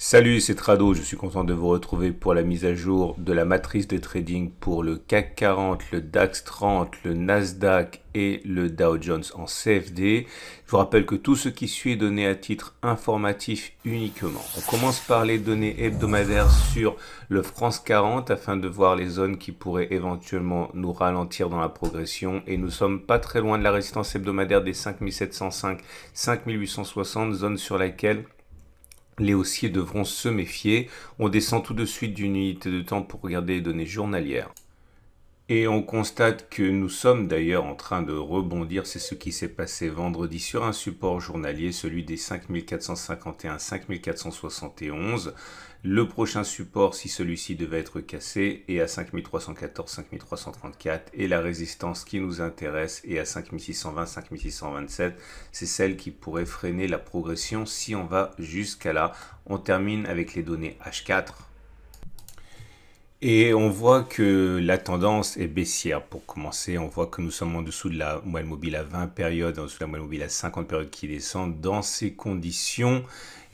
Salut, c'est Trado, je suis content de vous retrouver pour la mise à jour de la matrice de trading pour le CAC 40, le DAX 30, le Nasdaq et le Dow Jones en CFD. Je vous rappelle que tout ce qui suit est donné à titre informatif uniquement. On commence par les données hebdomadaires sur le France 40 afin de voir les zones qui pourraient éventuellement nous ralentir dans la progression et nous sommes pas très loin de la résistance hebdomadaire des 5705-5860, zone sur laquelle les haussiers devront se méfier. On descend tout de suite d'une unité de temps pour regarder les données journalières. Et on constate que nous sommes d'ailleurs en train de rebondir, c'est ce qui s'est passé vendredi sur un support journalier, celui des 5451-5471. Le prochain support, si celui-ci devait être cassé, est à 5314-5334 et la résistance qui nous intéresse est à 5620-5627. C'est celle qui pourrait freiner la progression si on va jusqu'à là. On termine avec les données H4. Et on voit que la tendance est baissière pour commencer. On voit que nous sommes en dessous de la moyenne mobile à 20 périodes, en dessous de la moyenne mobile à 50 périodes qui descendent. Dans ces conditions,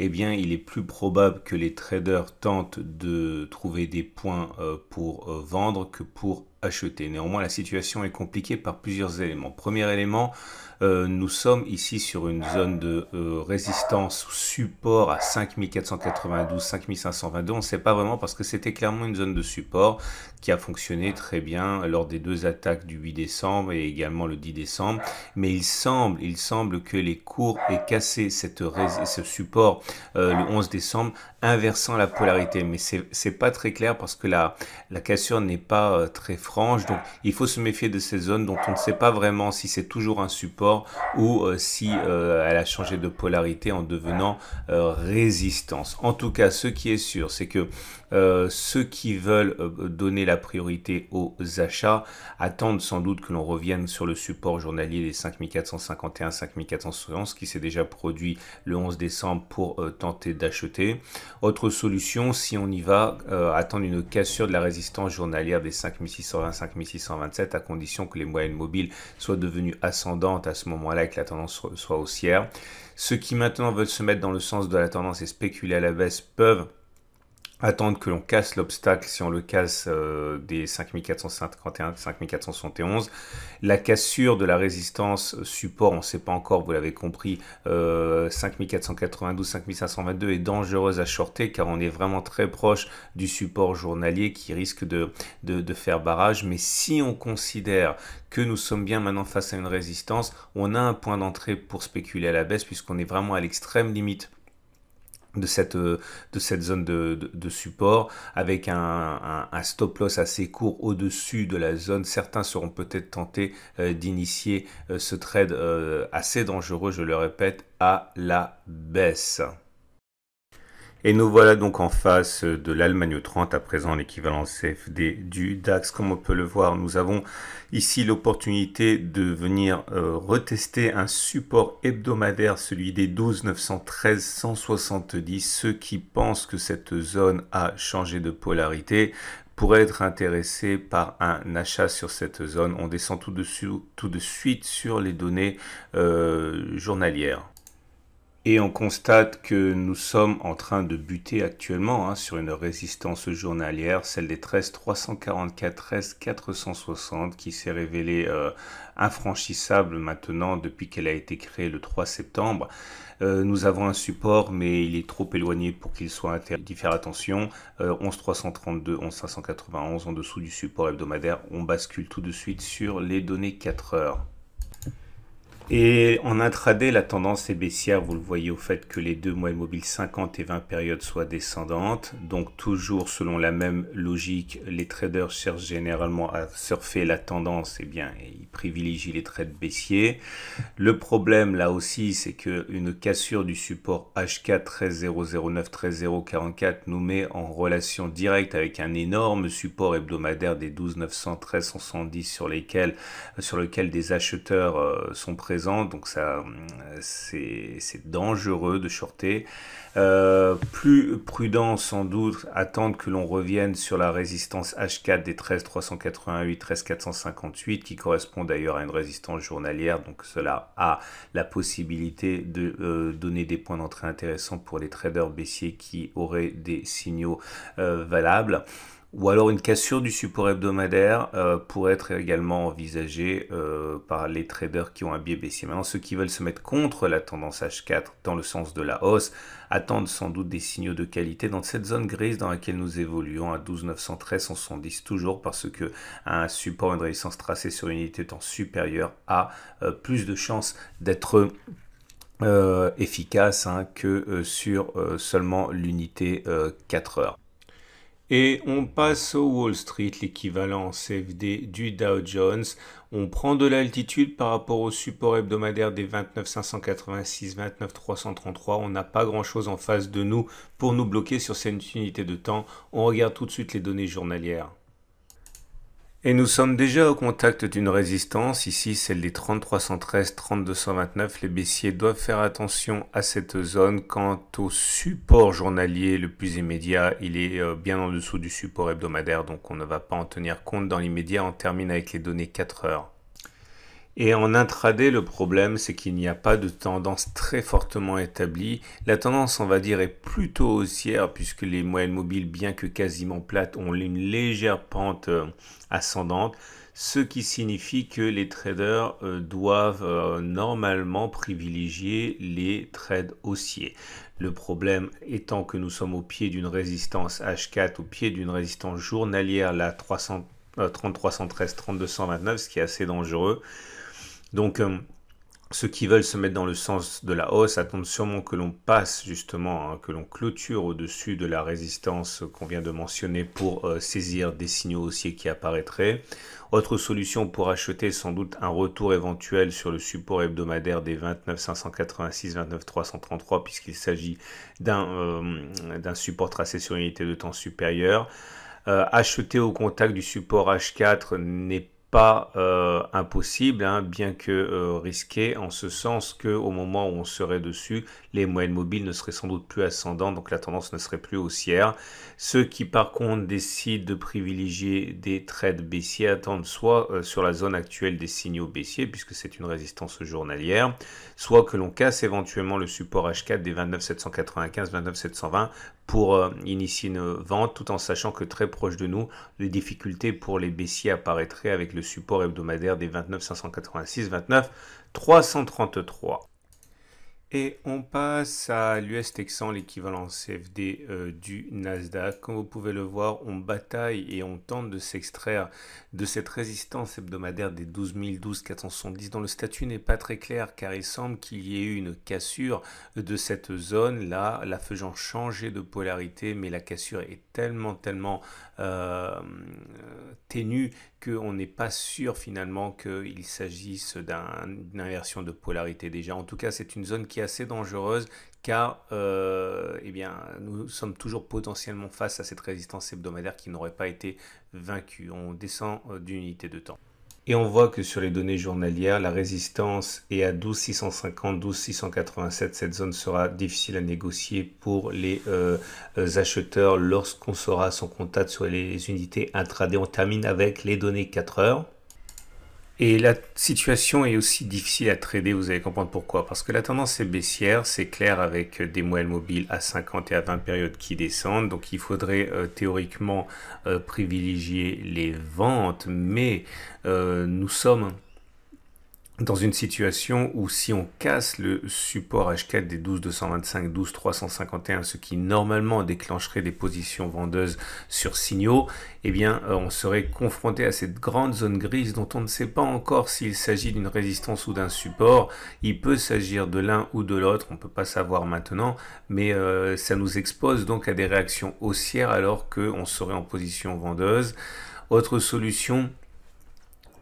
eh bien il est plus probable que les traders tentent de trouver des points euh, pour euh, vendre que pour acheter. Néanmoins, la situation est compliquée par plusieurs éléments. Premier élément, euh, nous sommes ici sur une zone de résistance ou support à 5492, 5522. On ne sait pas vraiment parce que c'était clairement une zone de support qui a fonctionné très bien lors des deux attaques du 8 décembre et également le 10 décembre. Mais il semble, il semble que les cours aient cassé cette ce support euh, le 11 ah. décembre inversant la polarité. Mais c'est pas très clair parce que la, cassure n'est pas euh, très franche. Donc il faut se méfier de ces zones dont on ne sait pas vraiment si c'est toujours un support ou euh, si euh, elle a changé de polarité en devenant résistance. En tout cas, ce qui est sûr, c'est que ceux qui veulent donner la priorité aux achats attendent sans doute que l'on revienne sur le support journalier des 5451 ce qui s'est déjà produit le 11 décembre pour tenter d'acheter. Autre solution, si on y va, euh, attendre une cassure de la résistance journalière des 5620-5627 à condition que les moyennes mobiles soient devenues ascendantes à ce moment-là et que la tendance soit haussière. Ceux qui maintenant veulent se mettre dans le sens de la tendance et spéculer à la baisse peuvent attendre que l'on casse l'obstacle si on le casse euh, des 5451, 5471. La cassure de la résistance support, on ne sait pas encore, vous l'avez compris, 5492, euh, 5522 est dangereuse à shorter car on est vraiment très proche du support journalier qui risque de faire barrage. Mais si on considère que nous sommes bien maintenant face à une résistance, on a un point d'entrée pour spéculer à la baisse puisqu'on est vraiment à l'extrême limite de cette, euh, de cette zone de, de, support avec un, un, stop loss assez court au-dessus de la zone. Certains seront peut-être tentés euh, d'initier euh, ce trade assez dangereux, je le répète, à la baisse. Et nous voilà donc en face de l'Allemagne 30, à présent l'équivalent CFD du DAX. Comme on peut le voir, nous avons ici l'opportunité de venir euh, retester un support hebdomadaire, celui des 12 913 170. Ceux qui pensent que cette zone a changé de polarité pourraient être intéressés par un achat sur cette zone. On descend tout, de suite sur les données euh, journalières. Et on constate que nous sommes en train de buter actuellement hein, sur une résistance journalière, celle des 13 344, 13 460, qui s'est révélée euh, infranchissable maintenant depuis qu'elle a été créée le 3 septembre. Euh, nous avons un support, mais il est trop éloigné pour qu'il soit interdit d'y faire attention. 11 332, 11 591 en dessous du support hebdomadaire, on bascule tout de suite sur les données 4 heures. Et en intraday, la tendance est baissière, vous le voyez au fait que les deux mois mobiles 50 et 20 périodes soient descendantes. Donc toujours selon la même logique, les traders cherchent généralement à surfer la tendance, et eh bien ils privilégient les trades baissiers. Le problème là aussi, c'est que cassure du support H4 HK 13009 13044 nous met en relation directe avec un énorme support hebdomadaire des 12 170 sur lesquels sur lequel des acheteurs euh, sont présents donc ça, euh, c'est dangereux de shorter. Euh, plus prudent sans doute, attendre que l'on revienne sur la résistance H4 des 13 388, 13 458, qui correspond d'ailleurs à une résistance journalière, donc cela a la possibilité de euh, donner des points d'entrée intéressants pour les traders baissiers qui auraient des signaux valables ou alors une cassure du support hebdomadaire euh, pourrait être également envisagée euh, par les traders qui ont un biais baissier. Maintenant, ceux qui veulent se mettre contre la tendance H4 dans le sens de la hausse attendent sans doute des signaux de qualité dans cette zone grise dans laquelle nous évoluons à 12 913 110 toujours parce que un support, une résistance tracée sur une unité de temps supérieure a euh, plus de chances d'être efficace hein, que sur seulement l'unité 4 heures. Et on passe au Wall Street, l'équivalent CFD du Dow Jones. On prend de l'altitude par rapport au support hebdomadaire des 29,586, 29,333. On n'a pas grand-chose en face de nous pour nous bloquer sur cette unité de temps. On regarde tout de suite les données journalières. Et nous sommes déjà au contact d'une résistance, ici celle des 3313, 3229. Les baissiers doivent faire attention à cette zone. Quant au support journalier le plus immédiat, il est euh, bien en dessous du support hebdomadaire, donc on ne va pas en tenir compte dans l'immédiat. On termine avec les données 4 heures. Et en intraday, le problème, c'est qu'il n'y a pas de tendance très fortement établie. La tendance, on va dire, est plutôt haussière, puisque les moyennes mobiles, bien que quasiment plates, ont une légère pente euh, ascendante, ce qui signifie que les traders euh, doivent euh, normalement privilégier les trades haussiers. Le problème étant que nous sommes au pied d'une résistance H4, au pied d'une résistance journalière, la 3313, 3229, ce qui est assez dangereux. Donc, euh, ceux qui veulent se mettre dans le sens de la hausse attendent sûrement que l'on passe justement, hein, que l'on clôture au-dessus de la résistance qu'on vient de mentionner pour euh, saisir des signaux haussiers qui apparaîtraient. Autre solution pour acheter sans doute un retour éventuel sur le support hebdomadaire des 29 586, 29 puisqu'il s'agit euh, d'un support tracé sur une unité de temps supérieure. acheter au contact du support H4 n'est pas euh, impossible, hein, bien que euh, risqué, en ce sens que au moment où on serait dessus, les moyennes mobiles ne seraient sans doute plus ascendantes, donc la tendance ne serait plus haussière. Ceux qui par contre décident de privilégier des trades baissiers attendent soit euh, sur la zone actuelle des signaux baissiers, puisque c'est une résistance journalière, soit que l'on casse éventuellement le support H4 des 29795, 29720 pour initier une vente, tout en sachant que très proche de nous, les difficultés pour les baissiers apparaîtraient avec le support hebdomadaire des 29 586, 29 333. Et on passe à l'US Texan, l'équivalent CFD euh, du Nasdaq. Comme vous pouvez le voir, on bataille et on tente de s'extraire de cette résistance hebdomadaire des 12 dont le statut n'est pas très clair car il semble qu'il y ait eu une cassure de cette zone là, la faisant changer de polarité, mais la cassure est tellement tellement euh, ténue on n'est pas sûr finalement qu'il s'agisse d'une inversion de polarité déjà. En tout cas, c'est une zone qui est assez dangereuse car euh, eh bien, nous sommes toujours potentiellement face à cette résistance hebdomadaire qui n'aurait pas été vaincue. On descend euh, d'une unité de temps. Et on voit que sur les données journalières, la résistance est à 12,650, 12,687. Cette zone sera difficile à négocier pour les euh, acheteurs lorsqu'on saura son contact sur les unités intraday. On termine avec les données 4 heures. Et la situation est aussi difficile à trader, vous allez comprendre pourquoi. Parce que la tendance est baissière, c'est clair, avec des moelles mobiles à 50 et à 20 périodes qui descendent. Donc il faudrait euh, théoriquement euh, privilégier les ventes, mais euh, nous sommes dans une situation où si on casse le support H4 des 12-225, 12-351, ce qui normalement déclencherait des positions vendeuses sur signaux, eh bien euh, on serait confronté à cette grande zone grise dont on ne sait pas encore s'il s'agit d'une résistance ou d'un support. Il peut s'agir de l'un ou de l'autre, on ne peut pas savoir maintenant, mais euh, ça nous expose donc à des réactions haussières alors qu'on serait en position vendeuse. Autre solution,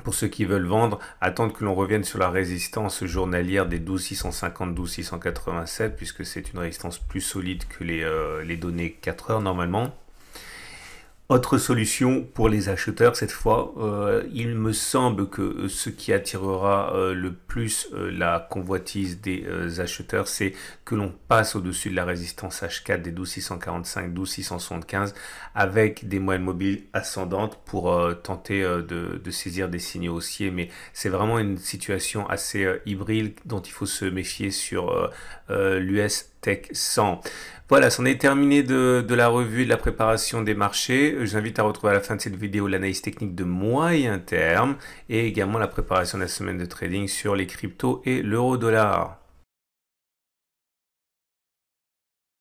pour ceux qui veulent vendre, attendre que l'on revienne sur la résistance journalière des 12650-12687, puisque c'est une résistance plus solide que les, euh, les données 4 heures normalement. Autre solution pour les acheteurs cette fois, euh, il me semble que euh, ce qui attirera euh, le plus la convoitise des acheteurs, c'est que l'on passe au-dessus de la résistance H4 des 12645, 12675 avec des moyennes mobiles ascendantes pour tenter de, de, saisir des signaux haussiers. Mais c'est vraiment une situation assez hybride dont il faut se méfier sur l'US Tech 100. Voilà, c'en est terminé de, de, la revue et de la préparation des marchés. Je vous invite à retrouver à la fin de cette vidéo l'analyse technique de moyen terme et également la préparation de la semaine de trading sur les cryptos et l'euro-dollar.